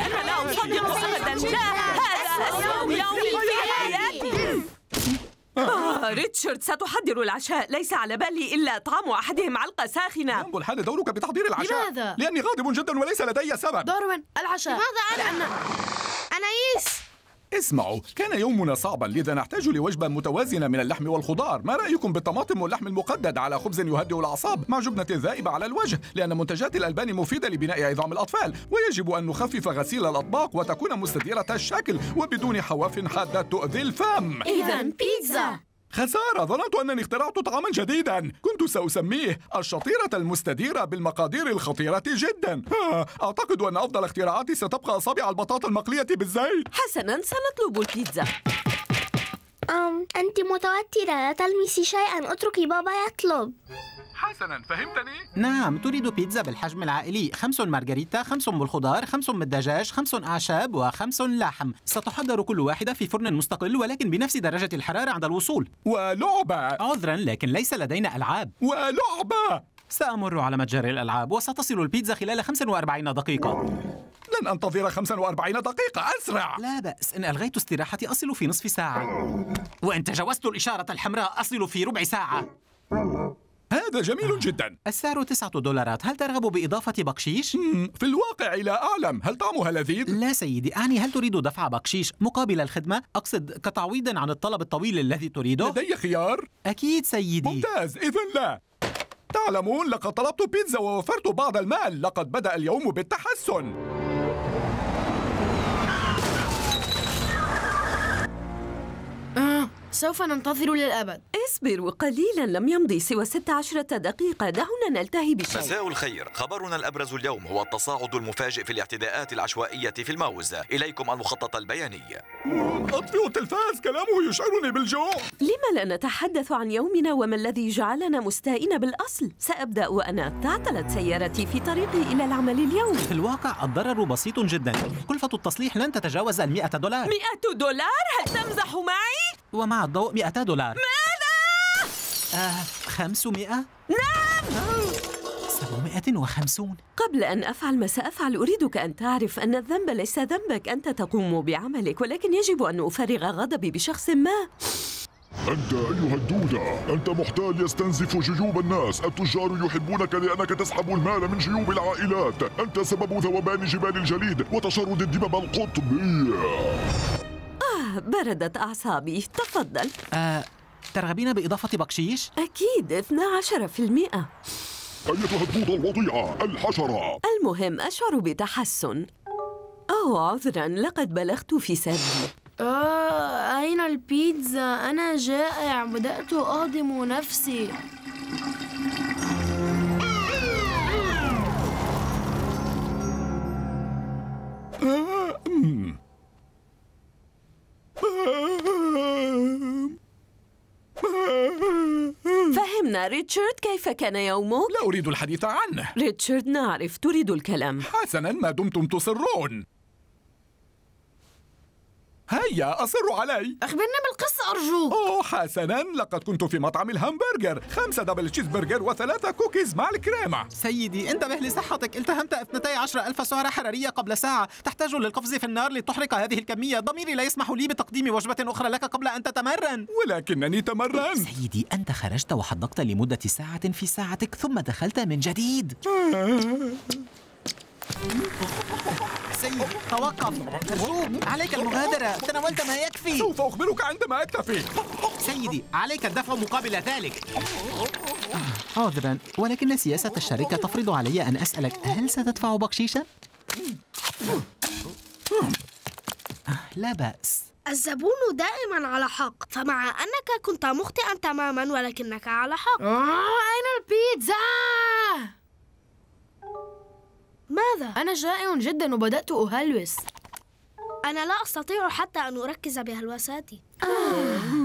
أقول أنا لا أصدق أبدا لا هذا أسوأ يوم في حياتي آه ريتشارد ستحضر العشاء ليس على بالي إلا طعام أحدهم علقة ساخنة ينبغي الحال دورك بتحضير العشاء لماذا؟ لأني غاضب جدا وليس لدي سبب داروين العشاء لماذا أنا؟ لأن... أنايس اسمعوا كان يومنا صعبا لذا نحتاج لوجبة متوازنة من اللحم والخضار ما رأيكم بالطماطم واللحم المقدد على خبز يهدئ الأعصاب مع جبنة ذائبة على الوجه لأن منتجات الألبان مفيدة لبناء عظام الأطفال ويجب أن نخفف غسيل الأطباق وتكون مستديرة الشكل وبدون حواف حادة تؤذي الفم إذا بيتزا خسارة ظننت أنني اخترعت طعاما جديدا كنت سأسميه الشطيرة المستديرة بالمقادير الخطيرة جدا أعتقد أن أفضل اختراعاتي ستبقى أصابع البطاطا المقلية بالزيت حسنا سنطلب البيتزا أم أنت متوترة لا تلمسي شيئا اتركي بابا يطلب حسنا فهمتني؟ نعم تريد بيتزا بالحجم العائلي خمس مارغريتا خمس بالخضار خمس بالدجاج خمس أعشاب وخمس لحم ستحضر كل واحدة في فرن مستقل ولكن بنفس درجة الحرارة عند الوصول ولعبة عذرا لكن ليس لدينا ألعاب ولعبة سأمر على متجر الألعاب وستصل البيتزا خلال 45 دقيقة لن أنتظر 45 دقيقة أسرع لا بأس إن ألغيت استراحتي أصل في نصف ساعة وإن تجاوزت الإشارة الحمراء أصل في ربع ساعة هذا جميل آه. جدا السعر تسعة دولارات هل ترغب بإضافة بقشيش؟ في الواقع لا أعلم هل طعمها لذيذ؟ لا سيدي أعني هل تريد دفع بقشيش مقابل الخدمة؟ أقصد كتعويض عن الطلب الطويل الذي تريده؟ لدي خيار؟ أكيد سيدي ممتاز إذا لا تعلمون لقد طلبت بيتزا ووفرت بعض المال لقد بدأ اليوم بالتحسن سوف ننتظر للأبد اصبر قليلا لم يمضي سوى 16 دقيقة دعونا نلتهي بشيء مساء الخير خبرنا الأبرز اليوم هو التصاعد المفاجئ في الاعتداءات العشوائية في الموز إليكم المخطط البياني أطفئوا التلفاز كلامه يشعرني بالجوع لما لا نتحدث عن يومنا وما الذي جعلنا مستائين بالأصل سأبدأ وأنا تعطلت سيارتي في طريقي إلى العمل اليوم في الواقع الضرر بسيط جدا كلفة التصليح لن تتجاوز المئة دولار مئة دولار؟ هل تمزح معي؟ ومع الضوء 200 دولار ماذا؟ آه 500 نعم 750 قبل أن أفعل ما سأفعل أريدك أن تعرف أن الذنب ليس ذنبك أنت تقوم بعملك ولكن يجب أن أفرغ غضبي بشخص ما أنت أيها الدودة أنت محتال يستنزف جيوب الناس التجار يحبونك لأنك تسحب المال من جيوب العائلات أنت سبب ذوبان جبال الجليد وتشرد الدبب القطبية بردت أعصابي تفضل آه، ترغبين بإضافة بقشيش؟ أكيد 12% أيتها الدودة الوضيعة الحشرة المهم أشعر بتحسن أوه عذراً لقد بلغت في سبي آه أين البيتزا؟ أنا جائع بدأت أهضم نفسي عنا ريتشارد كيف كان يومك؟ لا أريد الحديث عنه ريتشارد نعرف تريد الكلام حسنا ما دمتم تصرون هيا أصر علي أخبرنا بالقصة أرجوك حسنا لقد كنت في مطعم الهامبرجر خمسة دبل تشيز برجر وثلاثة كوكيز مع الكريمة سيدي انتبه لصحتك التهمت 12 ألف سعرة حرارية قبل ساعة تحتاج للقفز في النار لتحرق هذه الكمية ضميري لا يسمح لي بتقديم وجبة أخرى لك قبل أن تتمرن ولكنني تمرن سيدي أنت خرجت وحدقت لمدة ساعة في ساعتك ثم دخلت من جديد آه. سيدي توقف أرجوك عليك المغادرة تناولت ما يكفي سوف أخبرك عندما أكتفي سيدي عليك الدفع مقابل ذلك عذرا ولكن سياسة الشركة تفرض علي أن أسألك هل ستدفع بقشيشا؟ لا بأس الزبون دائما على حق فمع أنك كنت مخطئا تماما ولكنك على حق آه، أين البيتزا؟ ماذا؟ أنا جائع جدا وبدأت أهلوس أنا لا أستطيع حتى أن أركز بهلوساتي آه.